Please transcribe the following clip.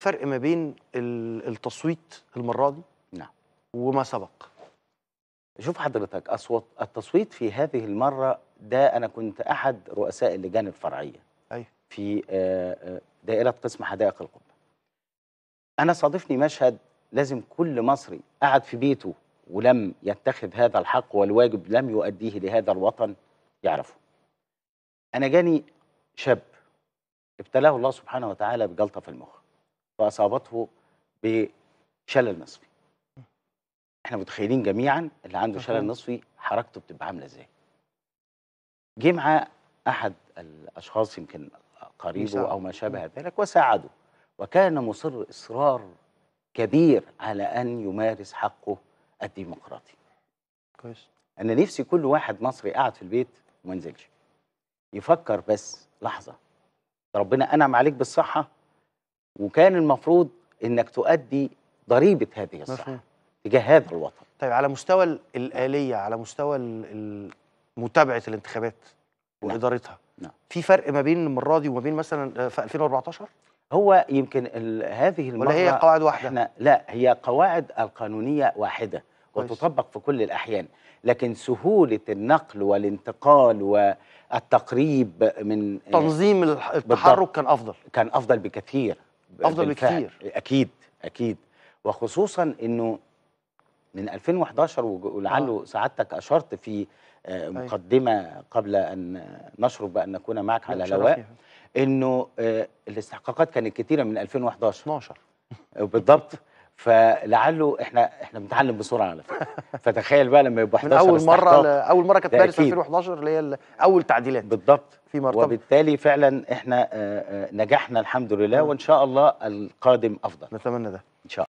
فرق ما بين التصويت المره دي نعم وما سبق شوف حضرتك اصوات التصويت في هذه المره ده انا كنت احد رؤساء اللجان الفرعيه أي. أيوه. في آه، آه، دائره قسم حدائق القبه انا صادفني مشهد لازم كل مصري قعد في بيته ولم يتخذ هذا الحق والواجب لم يؤديه لهذا الوطن يعرفه انا جاني شاب ابتلاه الله سبحانه وتعالى بجلطه في المخ واصابته بشلل نصفي احنا متخيلين جميعا اللي عنده شلل نصفي حركته بتبقى عامله ازاي جه معاه احد الاشخاص يمكن قريبه او ما شابه ذلك وساعده وكان مصر اصرار كبير على ان يمارس حقه الديمقراطي كويس انا نفسي كل واحد مصري قاعد في البيت وما نزلش يفكر بس لحظه ربنا انعم عليك بالصحه وكان المفروض انك تؤدي ضريبه هذه الصحه تجاه هذا الوطن طيب على مستوى الاليه على مستوى متابعه الانتخابات نعم. وادارتها نعم. في فرق ما بين المره دي وما بين مثلا آه، في 2014 هو يمكن هذه المره ولا هي قواعد واحده احنا لا هي قواعد القانونيه واحده وتطبق في كل الاحيان لكن سهوله النقل والانتقال والتقريب من تنظيم التحرك كان افضل كان افضل بكثير افضل بكتير اكيد اكيد وخصوصا انه من 2011 ولعله آه. سعادتك اشرت في آه، أيوه. مقدمه قبل ان نشرب بان نكون معك على الهواء انه آه، الاستحقاقات كانت كتيره من 2011 12 بالضبط فلعله احنا احنا بنتعلم بسرعه على فكره فتخيل بقى لما يبقى 11 اول مره اول مره كانت باريس 2011 اللي هي اول تعديلات بالضبط في مرتبه وبالتالي فعلا احنا آه، آه، نجحنا الحمد لله نعم. وان شاء الله القادم افضل نتمنى ده ان شاء الله